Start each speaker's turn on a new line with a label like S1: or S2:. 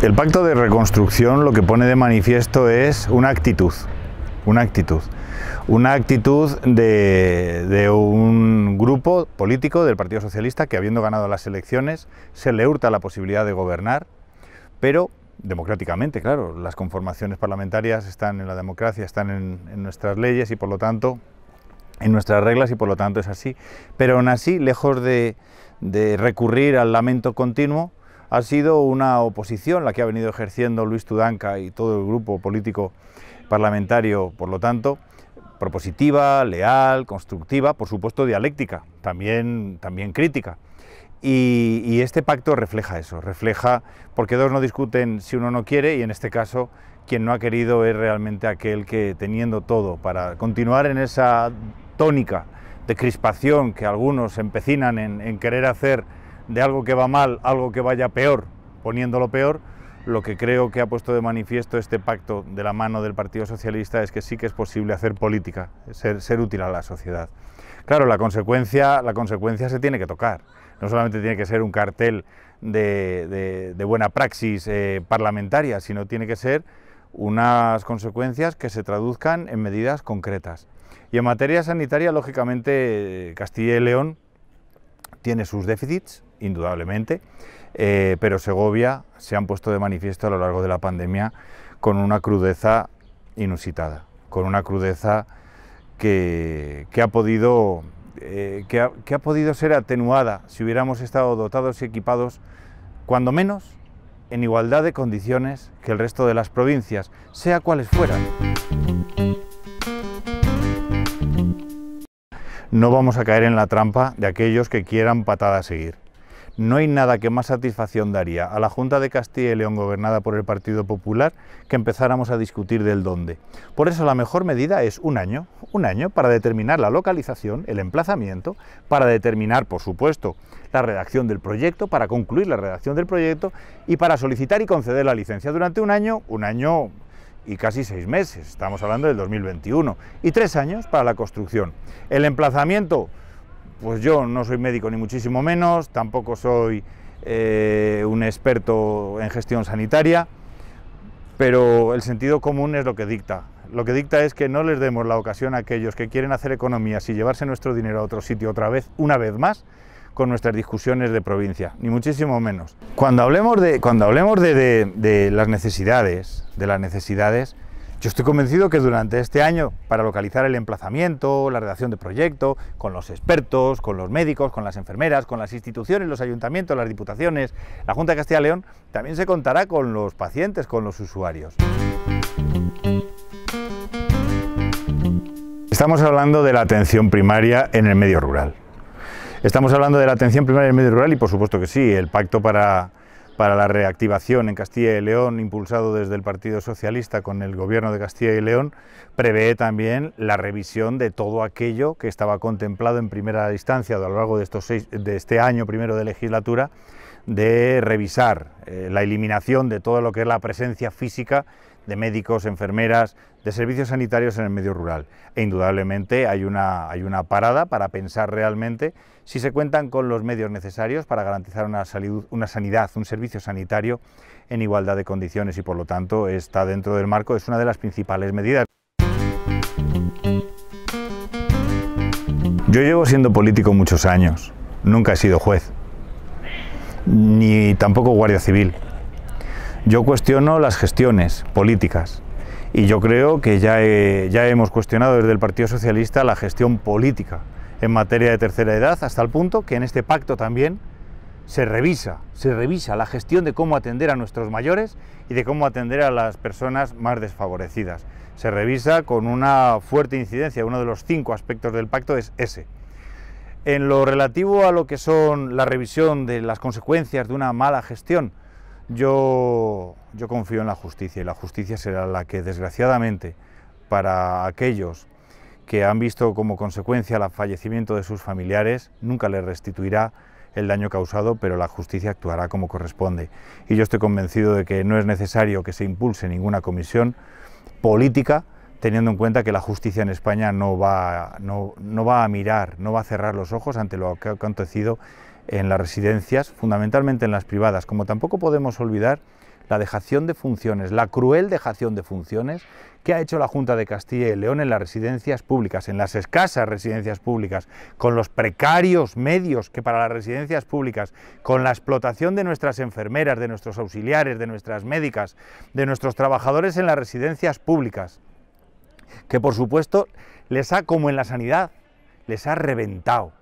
S1: El pacto de reconstrucción lo que pone de manifiesto es una actitud, una actitud, una actitud de, un grupo político del Partido Socialista que habiendo ganado las elecciones se le hurta la posibilidad de gobernar, pero democráticamente, claro, las conformaciones parlamentarias están en la democracia, están en, nuestras leyes y por lo tanto en nuestras reglas y por lo tanto es así. Pero aún así, lejos de recurrir al lamento continuo, ha sido una oposición la que ha venido ejerciendo Luis Tudanca y todo el grupo político parlamentario, por lo tanto, propositiva, leal, constructiva, por supuesto dialéctica, también, también crítica. Y, este pacto refleja eso, refleja porque dos no discuten si uno no quiere y en este caso quien no ha querido es realmente aquel que teniendo todo para continuar en esa tónica de crispación que algunos empecinan en querer hacer de algo que va mal, algo que vaya peor, poniéndolo peor, lo que creo que ha puesto de manifiesto este pacto de la mano del Partido Socialista es que sí que es posible hacer política, ser, ser útil a la sociedad. Claro, la consecuencia, la consecuencia se tiene que tocar. No solamente tiene que ser un cartel de, buena praxis eh, parlamentaria, sino tiene que ser unas consecuencias que se traduzcan en medidas concretas. Y en materia sanitaria, lógicamente, Castilla y León tiene sus déficits, indudablemente, eh, pero Segovia se han puesto de manifiesto a lo largo de la pandemia con una crudeza inusitada, con una crudeza que, ha podido eh, que, ha, podido ser atenuada si hubiéramos estado dotados y equipados, cuando menos, en igualdad de condiciones que el resto de las provincias, sea cuales fueran. No vamos a caer en la trampa de aquellos que quieran patada a seguir. No hay nada que más satisfacción daría a la Junta de Castilla y León gobernada por el Partido Popular que empezáramos a discutir del dónde. Por eso la mejor medida es un año, un año para determinar la localización, el emplazamiento, para determinar, por supuesto, la redacción del proyecto, para concluir la redacción del proyecto y para solicitar y conceder la licencia durante un año, un año y casi seis meses, estamos hablando del 2021, y tres años para la construcción. El emplazamiento pues yo no soy médico ni muchísimo menos, tampoco soy eh, un experto en gestión sanitaria, pero el sentido común es lo que dicta. Lo que dicta es que no les demos la ocasión a aquellos que quieren hacer economías y llevarse nuestro dinero a otro sitio otra vez, una vez más, con nuestras discusiones de provincia, ni muchísimo menos. Cuando hablemos de, cuando hablemos de las necesidades, de las necesidades, yo estoy convencido que durante este año, para localizar el emplazamiento, la redacción de proyecto, con los expertos, con los médicos, con las enfermeras, con las instituciones, los ayuntamientos, las diputaciones, la Junta de Castilla y León, también se contará con los pacientes, con los usuarios. Estamos hablando de la atención primaria en el medio rural. Estamos hablando de la atención primaria en el medio rural y por supuesto que sí, el pacto para para la reactivación en Castilla y León, impulsado desde el Partido Socialista con el Gobierno de Castilla y León, prevé también la revisión de todo aquello que estaba contemplado en primera instancia a lo largo de, estos de este año primero de legislatura, de revisar eh, la eliminación de todo lo que es la presencia física de médicos, enfermeras, de servicios sanitarios en el medio rural. E indudablemente hay una, hay una parada para pensar realmente si se cuentan con los medios necesarios para garantizar una, salud, una sanidad, un servicio sanitario en igualdad de condiciones y por lo tanto está dentro del marco, es una de las principales medidas. Yo llevo siendo político muchos años, nunca he sido juez, ni tampoco guardia civil. Yo cuestiono las gestiones políticas y yo creo que ya, ya hemos cuestionado desde el Partido Socialista la gestión política en materia de tercera edad, hasta el punto que en este pacto también se revisa, se revisa la gestión de cómo atender a nuestros mayores y de cómo atender a las personas más desfavorecidas. Se revisa con una fuerte incidencia, uno de los cinco aspectos del pacto es ese. En lo relativo a lo que son la revisión de las consecuencias de una mala gestión, yo, confío en la justicia y la justicia será la que, desgraciadamente, para aquellos que han visto como consecuencia el fallecimiento de sus familiares, nunca les restituirá el daño causado, pero la justicia actuará como corresponde. Y yo estoy convencido de que no es necesario que se impulse ninguna comisión política, teniendo en cuenta que la justicia en España no va, no va a mirar, no va a cerrar los ojos ante lo que ha acontecido en las residencias, fundamentalmente en las privadas, como tampoco podemos olvidar la dejación de funciones, la cruel dejación de funciones que ha hecho la Junta de Castilla y León en las residencias públicas, en las escasas residencias públicas, con los precarios medios que para las residencias públicas, con la explotación de nuestras enfermeras, de nuestros auxiliares, de nuestras médicas, de nuestros trabajadores en las residencias públicas, que por supuesto les ha, como en la sanidad, les ha reventado